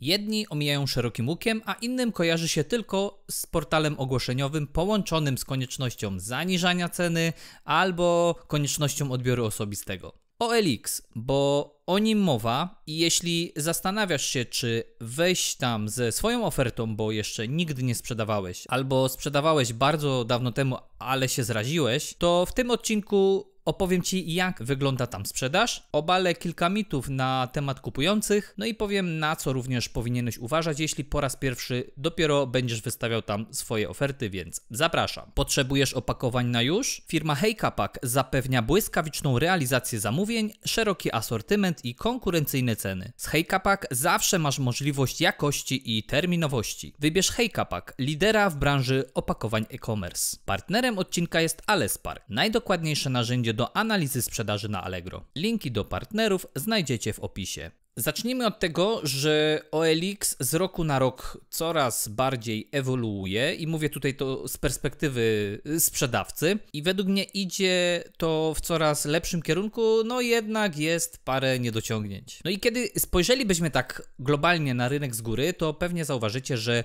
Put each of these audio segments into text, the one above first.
Jedni omijają szerokim łukiem, a innym kojarzy się tylko z portalem ogłoszeniowym połączonym z koniecznością zaniżania ceny albo koniecznością odbioru osobistego. OLX, bo o nim mowa i jeśli zastanawiasz się, czy wejść tam ze swoją ofertą, bo jeszcze nigdy nie sprzedawałeś, albo sprzedawałeś bardzo dawno temu, ale się zraziłeś, to w tym odcinku Opowiem Ci, jak wygląda tam sprzedaż, obalę kilka mitów na temat kupujących, no i powiem, na co również powinieneś uważać, jeśli po raz pierwszy dopiero będziesz wystawiał tam swoje oferty, więc zapraszam. Potrzebujesz opakowań na już? Firma Hejkapak zapewnia błyskawiczną realizację zamówień, szeroki asortyment i konkurencyjne ceny. Z Hejkapak zawsze masz możliwość jakości i terminowości. Wybierz Hejkapak, lidera w branży opakowań e-commerce. Partnerem odcinka jest Alespark, najdokładniejsze narzędzie do analizy sprzedaży na Allegro. Linki do partnerów znajdziecie w opisie. Zacznijmy od tego, że OLX z roku na rok coraz bardziej ewoluuje i mówię tutaj to z perspektywy y, sprzedawcy i według mnie idzie to w coraz lepszym kierunku, no jednak jest parę niedociągnięć. No i kiedy spojrzelibyśmy tak globalnie na rynek z góry, to pewnie zauważycie, że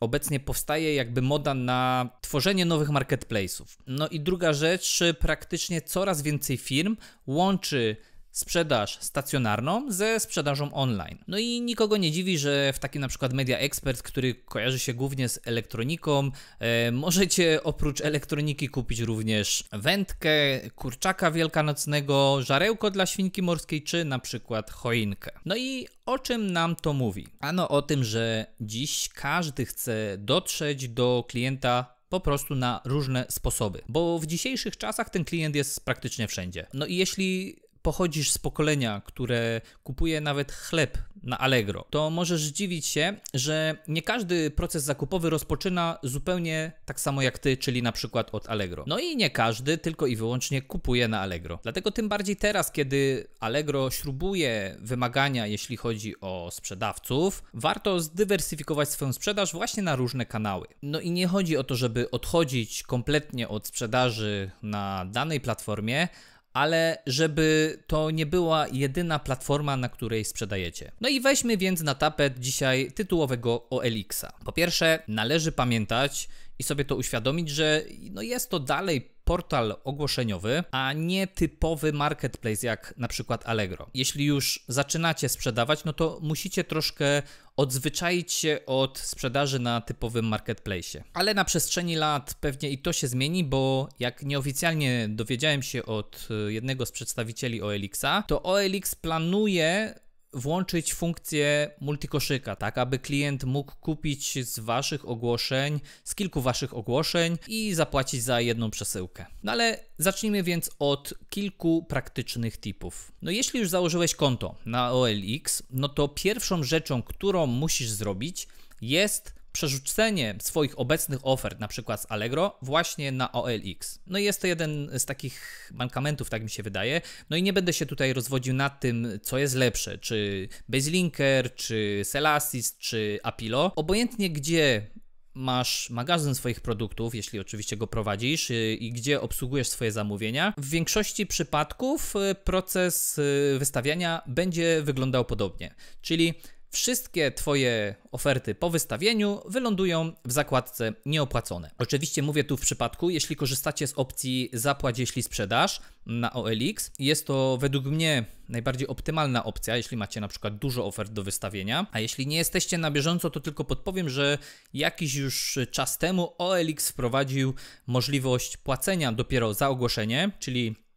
obecnie powstaje jakby moda na tworzenie nowych marketplace'ów. No i druga rzecz, praktycznie coraz więcej firm łączy sprzedaż stacjonarną ze sprzedażą online. No i nikogo nie dziwi, że w takim na przykład Media ekspert, który kojarzy się głównie z elektroniką, e, możecie oprócz elektroniki kupić również wędkę, kurczaka wielkanocnego, żarełko dla świnki morskiej czy na przykład choinkę. No i o czym nam to mówi? Ano o tym, że dziś każdy chce dotrzeć do klienta po prostu na różne sposoby, bo w dzisiejszych czasach ten klient jest praktycznie wszędzie. No i jeśli pochodzisz z pokolenia, które kupuje nawet chleb na Allegro, to możesz dziwić się, że nie każdy proces zakupowy rozpoczyna zupełnie tak samo jak ty, czyli na przykład od Allegro. No i nie każdy tylko i wyłącznie kupuje na Allegro. Dlatego tym bardziej teraz, kiedy Allegro śrubuje wymagania, jeśli chodzi o sprzedawców, warto zdywersyfikować swoją sprzedaż właśnie na różne kanały. No i nie chodzi o to, żeby odchodzić kompletnie od sprzedaży na danej platformie, ale żeby to nie była jedyna platforma, na której sprzedajecie. No i weźmy więc na tapet dzisiaj tytułowego OLX-a. Po pierwsze, należy pamiętać, i sobie to uświadomić, że no jest to dalej portal ogłoszeniowy, a nie typowy marketplace jak na przykład Allegro. Jeśli już zaczynacie sprzedawać, no to musicie troszkę odzwyczaić się od sprzedaży na typowym marketplace. Ale na przestrzeni lat pewnie i to się zmieni, bo jak nieoficjalnie dowiedziałem się od e, jednego z przedstawicieli OLX-a, to OLX planuje włączyć funkcję multikoszyka, tak aby klient mógł kupić z waszych ogłoszeń, z kilku waszych ogłoszeń i zapłacić za jedną przesyłkę. No ale zacznijmy więc od kilku praktycznych tipów. No jeśli już założyłeś konto na OLX, no to pierwszą rzeczą, którą musisz zrobić jest przerzucenie swoich obecnych ofert, na przykład z Allegro, właśnie na OLX. No i jest to jeden z takich mankamentów, tak mi się wydaje. No i nie będę się tutaj rozwodził nad tym, co jest lepsze, czy Bezlinker, czy Selassis, czy Apilo. Obojętnie gdzie masz magazyn swoich produktów, jeśli oczywiście go prowadzisz y, i gdzie obsługujesz swoje zamówienia, w większości przypadków y, proces y, wystawiania będzie wyglądał podobnie. Czyli Wszystkie Twoje oferty po wystawieniu wylądują w zakładce nieopłacone. Oczywiście mówię tu w przypadku, jeśli korzystacie z opcji zapłać jeśli sprzedaż na OLX. Jest to według mnie najbardziej optymalna opcja, jeśli macie na przykład dużo ofert do wystawienia. A jeśli nie jesteście na bieżąco, to tylko podpowiem, że jakiś już czas temu OLX wprowadził możliwość płacenia dopiero za ogłoszenie, czyli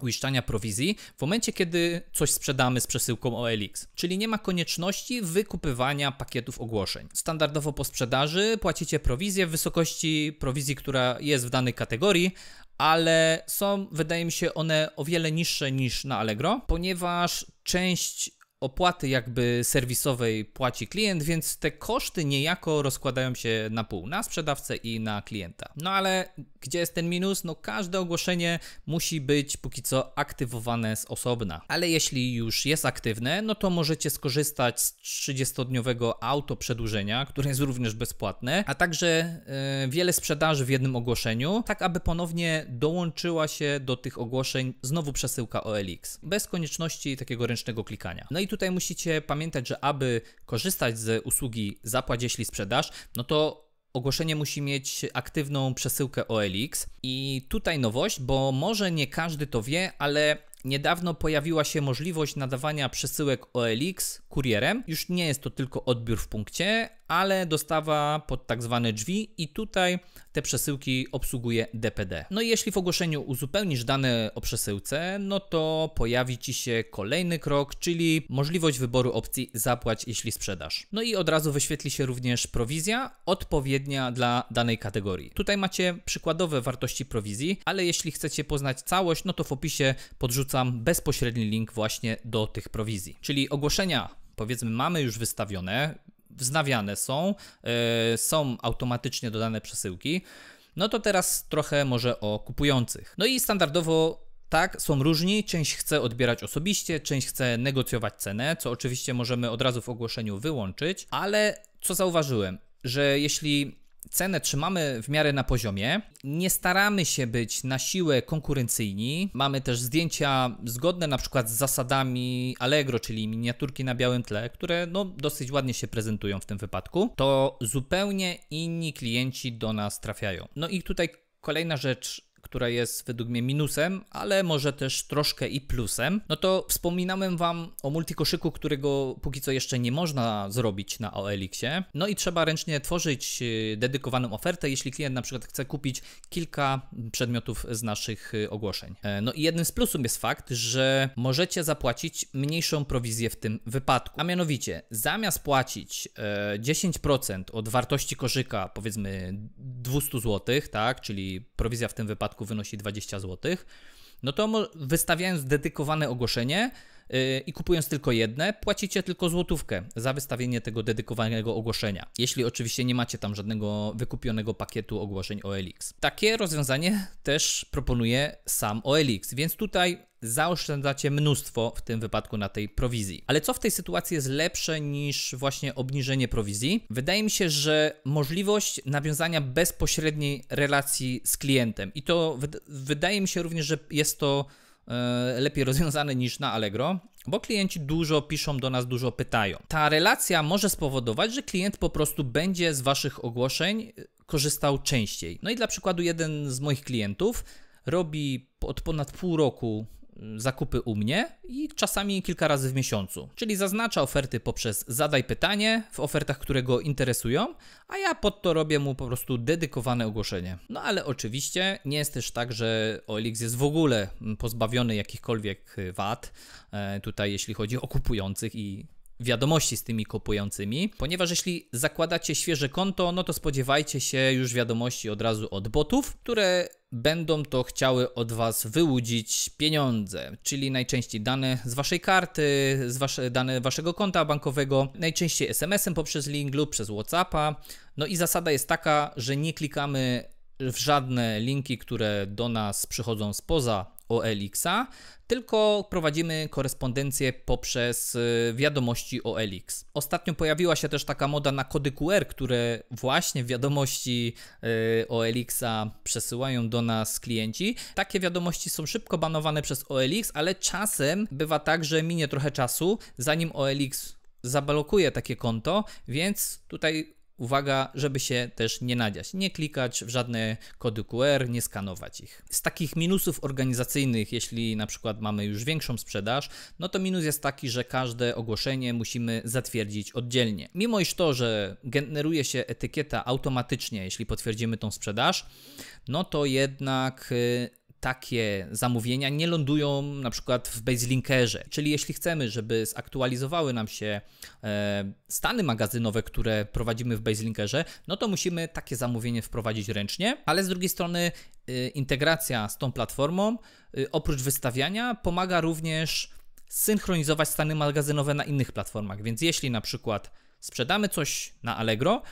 uiszczania prowizji w momencie, kiedy coś sprzedamy z przesyłką OLX, czyli nie ma konieczności wykupywania pakietów ogłoszeń. Standardowo po sprzedaży płacicie prowizję w wysokości prowizji, która jest w danej kategorii, ale są, wydaje mi się, one o wiele niższe niż na Allegro, ponieważ część opłaty jakby serwisowej płaci klient, więc te koszty niejako rozkładają się na pół, na sprzedawcę i na klienta. No ale gdzie jest ten minus? No każde ogłoszenie musi być póki co aktywowane z osobna. Ale jeśli już jest aktywne, no to możecie skorzystać z 30-dniowego auto przedłużenia, które jest również bezpłatne, a także yy, wiele sprzedaży w jednym ogłoszeniu, tak aby ponownie dołączyła się do tych ogłoszeń znowu przesyłka OLX, bez konieczności takiego ręcznego klikania. No i i tutaj musicie pamiętać, że aby korzystać z usługi zapłać jeśli sprzedaż, no to ogłoszenie musi mieć aktywną przesyłkę OLX. I tutaj nowość, bo może nie każdy to wie, ale Niedawno pojawiła się możliwość nadawania przesyłek OLX kurierem. Już nie jest to tylko odbiór w punkcie, ale dostawa pod tak zwane drzwi i tutaj te przesyłki obsługuje DPD. No i jeśli w ogłoszeniu uzupełnisz dane o przesyłce, no to pojawi Ci się kolejny krok, czyli możliwość wyboru opcji zapłać, jeśli sprzedasz. No i od razu wyświetli się również prowizja odpowiednia dla danej kategorii. Tutaj macie przykładowe wartości prowizji, ale jeśli chcecie poznać całość, no to w opisie podrzucam bezpośredni link właśnie do tych prowizji. Czyli ogłoszenia powiedzmy mamy już wystawione, wznawiane są, e, są automatycznie dodane przesyłki. No to teraz trochę może o kupujących. No i standardowo tak, są różni. Część chce odbierać osobiście, część chce negocjować cenę, co oczywiście możemy od razu w ogłoszeniu wyłączyć, ale co zauważyłem, że jeśli cenę trzymamy w miarę na poziomie. Nie staramy się być na siłę konkurencyjni. Mamy też zdjęcia zgodne na przykład z zasadami Allegro, czyli miniaturki na białym tle, które no, dosyć ładnie się prezentują w tym wypadku. To zupełnie inni klienci do nas trafiają. No i tutaj kolejna rzecz która jest według mnie minusem, ale może też troszkę i plusem, no to wspominałem Wam o multikoszyku, którego póki co jeszcze nie można zrobić na OLX-ie. No i trzeba ręcznie tworzyć y, dedykowaną ofertę, jeśli klient na przykład chce kupić kilka przedmiotów z naszych y, ogłoszeń. E, no i jednym z plusów jest fakt, że możecie zapłacić mniejszą prowizję w tym wypadku. A mianowicie, zamiast płacić 10% e, od wartości koszyka, powiedzmy 200 zł, tak, czyli prowizja w tym wypadku przypadku wynosi 20 zł, no to wystawiając dedykowane ogłoszenie, Y, i kupując tylko jedne, płacicie tylko złotówkę za wystawienie tego dedykowanego ogłoszenia. Jeśli oczywiście nie macie tam żadnego wykupionego pakietu ogłoszeń OLX. Takie rozwiązanie też proponuje sam OLX, więc tutaj zaoszczędzacie mnóstwo w tym wypadku na tej prowizji. Ale co w tej sytuacji jest lepsze niż właśnie obniżenie prowizji? Wydaje mi się, że możliwość nawiązania bezpośredniej relacji z klientem i to wydaje mi się również, że jest to E, lepiej rozwiązane niż na Allegro, bo klienci dużo piszą do nas, dużo pytają. Ta relacja może spowodować, że klient po prostu będzie z Waszych ogłoszeń korzystał częściej. No i dla przykładu, jeden z moich klientów robi od ponad pół roku zakupy u mnie i czasami kilka razy w miesiącu. Czyli zaznacza oferty poprzez zadaj pytanie w ofertach, które go interesują, a ja pod to robię mu po prostu dedykowane ogłoszenie. No ale oczywiście nie jest też tak, że OLX jest w ogóle pozbawiony jakichkolwiek wad, e, tutaj jeśli chodzi o kupujących i wiadomości z tymi kupującymi, ponieważ jeśli zakładacie świeże konto, no to spodziewajcie się już wiadomości od razu od botów, które będą to chciały od Was wyłudzić pieniądze, czyli najczęściej dane z Waszej karty, z wasze, dane Waszego konta bankowego, najczęściej SMS-em poprzez link lub przez WhatsAppa. No i zasada jest taka, że nie klikamy w żadne linki, które do nas przychodzą spoza OLX-a, tylko prowadzimy korespondencję poprzez y, wiadomości OLX. Ostatnio pojawiła się też taka moda na kody QR, które właśnie wiadomości y, OLX-a przesyłają do nas klienci. Takie wiadomości są szybko banowane przez OLX, ale czasem bywa tak, że minie trochę czasu, zanim OLX zablokuje takie konto, więc tutaj Uwaga, żeby się też nie nadziać, nie klikać w żadne kody QR, nie skanować ich. Z takich minusów organizacyjnych, jeśli na przykład mamy już większą sprzedaż, no to minus jest taki, że każde ogłoszenie musimy zatwierdzić oddzielnie. Mimo iż to, że generuje się etykieta automatycznie, jeśli potwierdzimy tą sprzedaż, no to jednak y, takie zamówienia nie lądują na przykład w baselinkerze. Czyli jeśli chcemy, żeby zaktualizowały nam się e, stany magazynowe, które prowadzimy w baselinkerze, no to musimy takie zamówienie wprowadzić ręcznie, ale z drugiej strony e, integracja z tą platformą e, oprócz wystawiania pomaga również synchronizować stany magazynowe na innych platformach. Więc jeśli na przykład sprzedamy coś na Allegro,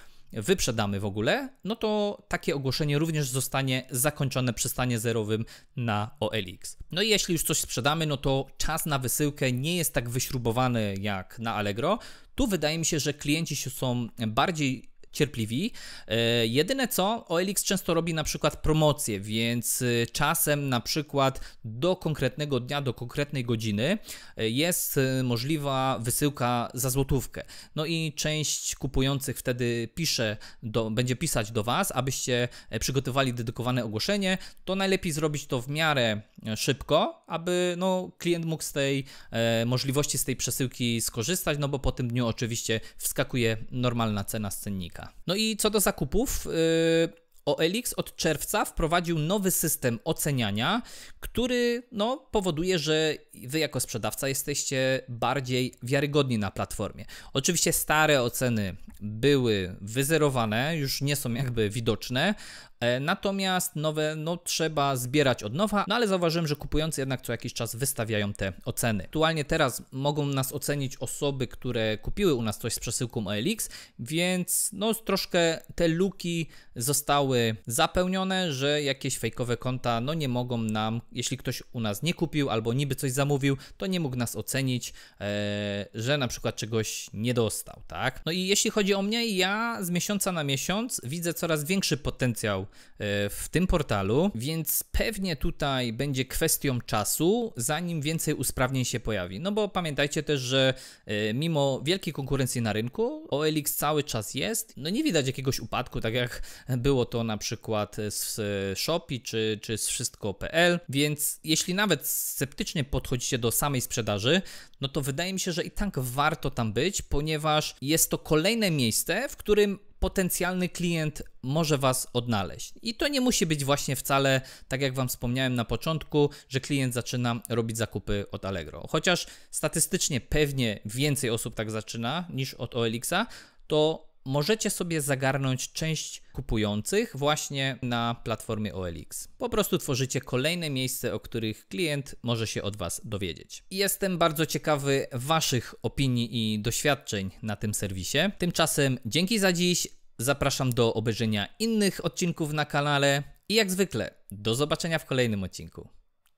wyprzedamy w ogóle, no to takie ogłoszenie również zostanie zakończone przy stanie zerowym na OLX. No i jeśli już coś sprzedamy, no to czas na wysyłkę nie jest tak wyśrubowany jak na Allegro. Tu wydaje mi się, że klienci się są bardziej cierpliwi. E, jedyne co, OLX często robi na przykład promocje, więc e, czasem na przykład do konkretnego dnia, do konkretnej godziny e, jest możliwa wysyłka za złotówkę. No i część kupujących wtedy pisze, do, będzie pisać do Was, abyście przygotowali dedykowane ogłoszenie. To najlepiej zrobić to w miarę szybko, aby no, klient mógł z tej e, możliwości, z tej przesyłki skorzystać, no bo po tym dniu oczywiście wskakuje normalna cena z cennika. No i co do zakupów. Yy... OLX od czerwca wprowadził nowy system oceniania, który no, powoduje, że wy jako sprzedawca jesteście bardziej wiarygodni na platformie. Oczywiście stare oceny były wyzerowane, już nie są jakby widoczne, E, natomiast nowe, no trzeba zbierać od nowa, no ale zauważyłem, że kupujący jednak co jakiś czas wystawiają te oceny. Aktualnie teraz mogą nas ocenić osoby, które kupiły u nas coś z przesyłką OLX, więc no troszkę te luki zostały zapełnione, że jakieś fejkowe konta no nie mogą nam, jeśli ktoś u nas nie kupił albo niby coś zamówił, to nie mógł nas ocenić, e, że na przykład czegoś nie dostał, tak? No i jeśli chodzi o mnie, ja z miesiąca na miesiąc widzę coraz większy potencjał E, w tym portalu, więc pewnie tutaj będzie kwestią czasu, zanim więcej usprawnień się pojawi. No bo pamiętajcie też, że e, mimo wielkiej konkurencji na rynku, OLX cały czas jest. No nie widać jakiegoś upadku, tak jak było to na przykład z Shopee czy, czy z wszystko.pl, więc jeśli nawet sceptycznie podchodzicie do samej sprzedaży, no to wydaje mi się, że i tak warto tam być, ponieważ jest to kolejne miejsce, w którym potencjalny klient może Was odnaleźć. I to nie musi być właśnie wcale, tak jak Wam wspomniałem na początku, że klient zaczyna robić zakupy od Allegro. Chociaż statystycznie pewnie więcej osób tak zaczyna niż od OLX-a, to możecie sobie zagarnąć część kupujących właśnie na platformie OLX. Po prostu tworzycie kolejne miejsce, o których klient może się od Was dowiedzieć. Jestem bardzo ciekawy Waszych opinii i doświadczeń na tym serwisie. Tymczasem dzięki za dziś. Zapraszam do obejrzenia innych odcinków na kanale i jak zwykle do zobaczenia w kolejnym odcinku.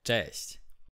Cześć!